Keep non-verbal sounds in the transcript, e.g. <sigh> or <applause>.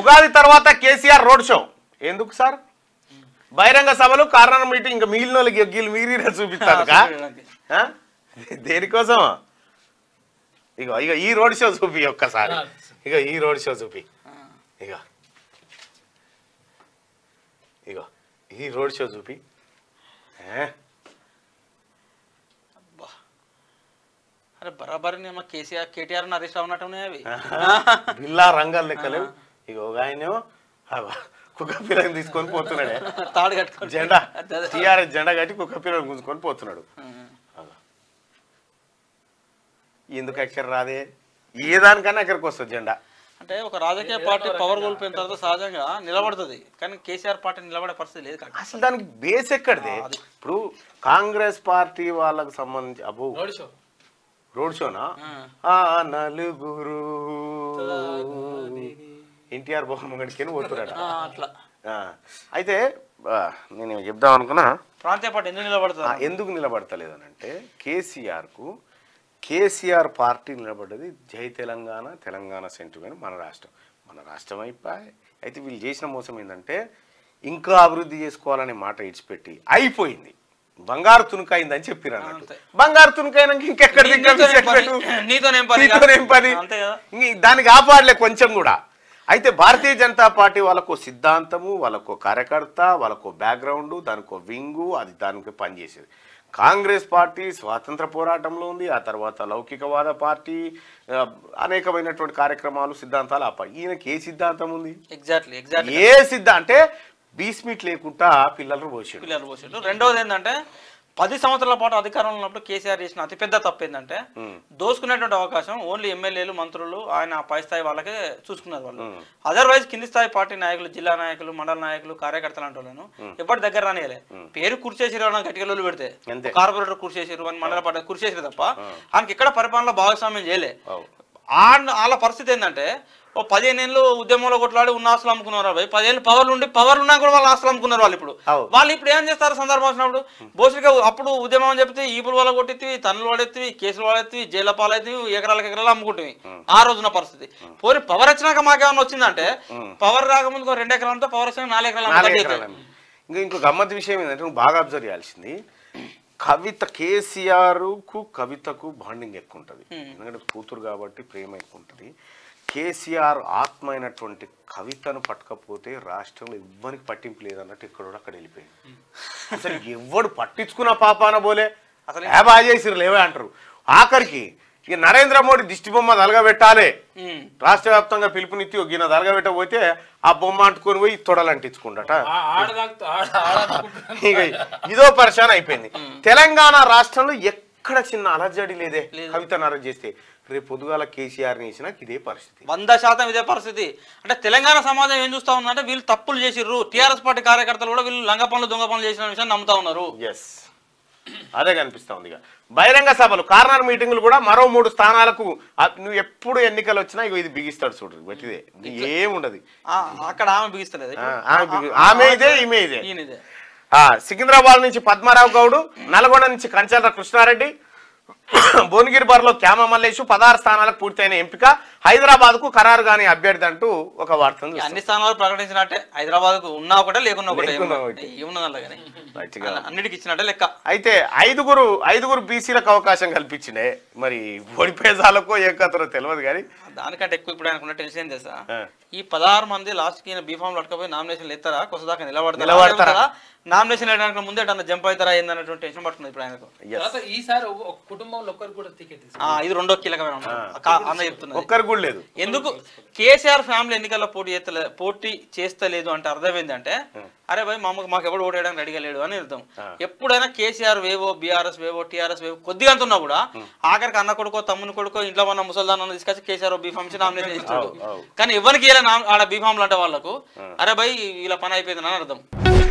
ఉగాది తర్వాత KCR road show ఎందుకు sir బహిరంగ సభలు కారణం మీటింగ్ ఇంకా మిగిలిన వాళ్ళకి మిగిలిన చూపిస్తాను దేనికోసం ఇక ఇక ఈ రోడ్ షో చూపి ఒక్కసారి ఇక ఈ రోడ్ షో చూపి ఇక ఇక ఈ రోడ్ షో చూపి అరే బరాబర్ కేసీఆర్ కేటీఆర్ హరీష్ రావు అవి బిల్లా రంగాలు లెక్కలేవు ఇక ఒక ఆయన కుక్కపిల్లని తీసుకొని పోతున్నాడే <laughs> తాడు కట్టుకొని జెండా టీఆర్ఎస్ జెండా కట్టి కుక్కపిల్లని గుంజుకొని పోతున్నాడు ఎందుకు అక్కడ రాదే ఏ దానికన్నా అక్కడికి వస్తుంది జెండా అంటే ఒక రాజకీయ పార్టీ పవర్ కోల్పోయిన తర్వాత సహజంగా నిలబడుతుంది కానీ కేసీఆర్ పార్టీ నిలబడే పరిస్థితి లేదు అసలు దానికి బేస్ ఎక్కడిదే ఇప్పుడు కాంగ్రెస్ పార్టీ వాళ్ళకు సంబంధించి అబ్బో రోడ్ షోనా నలుగురు ఎన్టీఆర్ భవన్ గడికి పోతున్నాడు అట్లా అయితే నేను చెప్దాం అనుకున్నా పార్టీ ఎందుకు నిలబడతా ఎందుకు నిలబడతలేదు అని అంటే కేసీఆర్కు కేసీఆర్ పార్టీ నిలబడ్డది జై తెలంగాణ తెలంగాణ సెంటిమెంట్ మన రాష్ట్రం మన రాష్ట్రం అయిపోయి అయితే వీళ్ళు చేసిన మోసం ఏంటంటే ఇంకా అభివృద్ధి చేసుకోవాలనే మాట ఇడిచిపెట్టి అయిపోయింది బంగారు తునుకైందని అని అన్నట్టు బంగారు తునుకైనాక ఇంకెక్కడ దానికి ఆపాడలే కొంచెం కూడా అయితే భారతీయ జనతా పార్టీ వాళ్ళకు సిద్ధాంతము వాళ్ళకు కార్యకర్త వాళ్ళకు బ్యాక్గ్రౌండ్ దానికో వింగు అది దానికి పనిచేసేది కాంగ్రెస్ పార్టీ స్వాతంత్ర పోరాటంలో ఉంది ఆ తర్వాత లౌకికవాద పార్టీ అనేకమైనటువంటి కార్యక్రమాలు సిద్ధాంతాలు ఆ ఈయనకి ఏ సిద్ధాంతం ఉంది ఎగ్జాక్ట్లీ ఎగ్జాక్ట్లీ ఏ సిద్ధ అంటే బీస్మిట్ లేకుండా పిల్లలు పోసాడు పిల్లలు పోసాడు రెండవది ఏంటంటే పది సంవత్సరాల పాటు అధికారంలో ఉన్నప్పుడు కేసీఆర్ చేసిన అతిపెద్ద తప్పు ఏంటంటే దోసుకునేటువంటి అవకాశం ఓన్లీ ఎమ్మెల్యేలు మంత్రులు ఆయన పై స్థాయి వాళ్ళకే చూసుకున్నారు వాళ్ళు అదర్వైజ్ కింది స్థాయి పార్టీ నాయకులు జిల్లా నాయకులు మండల నాయకులు కార్యకర్తలు అంటే వాళ్ళను ఎప్పటి దగ్గర రానియలే పేరు కుర్చేసిరు అని గట్టికలు పెడితే కార్పొరేటర్ కుర్చేసిరు అని మండల పార్టీ కుర్చేసిరు తప్ప ఆయనకి ఇక్కడ పరిపాలన భాగస్వామ్యం చేయలే వాళ్ళ పరిస్థితి ఏంటంటే ఓ పదిహేను ఏళ్ళు ఉద్యమంలో కొట్లాడి ఉన్న ఆస్తులు అమ్ముకున్నారు భయ్ పదిహేను పవర్లు ఉండి పవర్ ఉన్నా కూడా వాళ్ళు ఆస్తులు అమ్ముకున్నారు వాళ్ళు ఇప్పుడు వాళ్ళు ఇప్పుడు ఏం చేస్తారు సందర్భం వచ్చినప్పుడు బోసిక అప్పుడు ఉద్యమం అని చెప్తే ఈపులు వాళ్ళ కొట్టివి తనులు వాడెత్తివి కేసులు వాడెత్తివి జైల పాలైతే ఎకరాలకు ఎకరాలు అమ్ముకుంటుంది ఆ రోజున పరిస్థితి పోనీ పవర్ వచ్చినాక మాకేమన్నా వచ్చిందంటే పవర్ రాకముందు రెండు ఎకరాలతో పవర్ వచ్చినాక నాలుగు ఎకరాలు ఇంకా ఇంకో గమ్మత్ విషయం ఏంటంటే నువ్వు బాగా అబ్జర్వ్ చేయాల్సింది కవిత కు కవితకు బాండింగ్ ఎక్కువ ఉంటుంది ఎందుకంటే కూతురు కాబట్టి ప్రేమ ఎక్కువ ఉంటుంది కేసీఆర్ ఆత్మ అయినటువంటి కవితను పట్టకపోతే రాష్ట్రంలో ఎవ్వరికి పట్టింపు లేదన్నట్టు ఇక్కడ అక్కడ వెళ్ళిపోయింది అసలు ఎవడు పట్టించుకున్న పాపాన బోలే అసలు ఏ బాగా చేసిరు లేవే అంటారు ఆఖరికి ఇక నరేంద్ర మోడీ దిష్టి బొమ్మ తలగబెట్టాలి రాష్ట్ర వ్యాప్తంగా పిలుపునిచ్చి ఈయన తలగబెట్టబోతే ఆ బొమ్మ అంటుకొని పోయి తొడలంటించుకుండట ఇదో పరిశాన్ అయిపోయింది తెలంగాణ రాష్ట్రంలో ఎక్కడ చిన్న అలజడి లేదే కవితను అరెస్ట్ చేస్తే రేపు పొద్దుగాల కేసీఆర్ని వేసినా ఇదే పరిస్థితి వంద శాతం ఇదే పరిస్థితి అంటే తెలంగాణ సమాజం ఏం చూస్తా ఉందంటే వీళ్ళు తప్పులు చేసిర్రు టీఆర్ఎస్ పార్టీ కార్యకర్తలు కూడా వీళ్ళు లంగ పనులు దొంగ పనులు చేసిన విషయాన్ని నమ్ముతా ఉన్నారు ఎస్ అదే కనిపిస్తా ఉంది బహిరంగ సభలు కార్నర్ మీటింగ్లు కూడా మరో మూడు స్థానాలకు నువ్వు ఎప్పుడు ఎన్నికలు వచ్చినా ఇగో ఇది బిగిస్తాడు చూడు పెట్టిదే ఏముండదు అక్కడ ఆమె బిగిస్తలేదు ఆమె ఇదే ఈమె ఇదే సికింద్రాబాద్ నుంచి పద్మారావు గౌడు నల్గొండ నుంచి కంచాల కృష్ణారెడ్డి భువనగిరి బార్లో క్యామ మల్లేషు పదహారు స్థానాలకు పూర్తయిన ఎంపిక హైదరాబాద్ కు ఖరారు గాని అభ్యర్థి అంటూ ఒక వార్త అన్ని స్థానాలు ప్రకటించినట్టే హైదరాబాద్ కు ఉన్నా ఒకటే లేకున్నా ఒకటే అన్నిటికి ఇచ్చినట్టే లెక్క అయితే ఐదుగురు ఐదుగురు బీసీలకు అవకాశం కల్పించినే మరి ఓడిపేజాలకో ఏ తెలియదు కానీ దానికంటే ఎక్కువ ఇప్పుడు అనుకున్న టెన్షన్ ఏం తెలుసా ఈ పదహారు మంది లాస్ట్ కి బీఫామ్ పట్టుకపోయి నామినేషన్ ఎత్తారా కొసదాకా నిలబడతారా నిలబడతారా నామినేషన్ వేయడానికి ముందే అన్న జంప్ అవుతారా ఏందన్నటువంటి టెన్షన్ పడుతుంది ఇప్పుడు ఆయనకు ఈసారి కుటుంబంలో ఒక్కరు కూడా టికెట్ ఇది రెండో కీలకమైన అన్న చెప్తున్నారు ఒక్కరు కూడా లేదు ఎందుకు కేసీఆర్ ఫ్యామిలీ ఎన్నికల్లో పోటీ చేస్తలే పోటీ చేస్తలేదు అంటే అర్థం ఏంటంటే అరే భయ్ మా మాకు ఎవడు వేయడానికి అడిగా లేడు అని అర్థం ఎప్పుడైనా కేసీఆర్ వేవో బీఆర్ఎస్ వేవో టీఆర్ఎస్ వేవో కొద్దిగా అంతున్నా కూడా ఆఖరికి అన్న కొడుకో తమ్ముని కొడుకో ఇంట్లో ఉన్న ముసల్దాన్ తీసుకొచ్చి కేసీఆర్ బీ ఇచ్చి నామినేషన్ ఇస్తాడు కానీ ఎవరికి ఆడ బీఫామ్లు అంటే వాళ్ళకు అరే భయ్ ఇలా పని అయిపోయింది అని అర్థం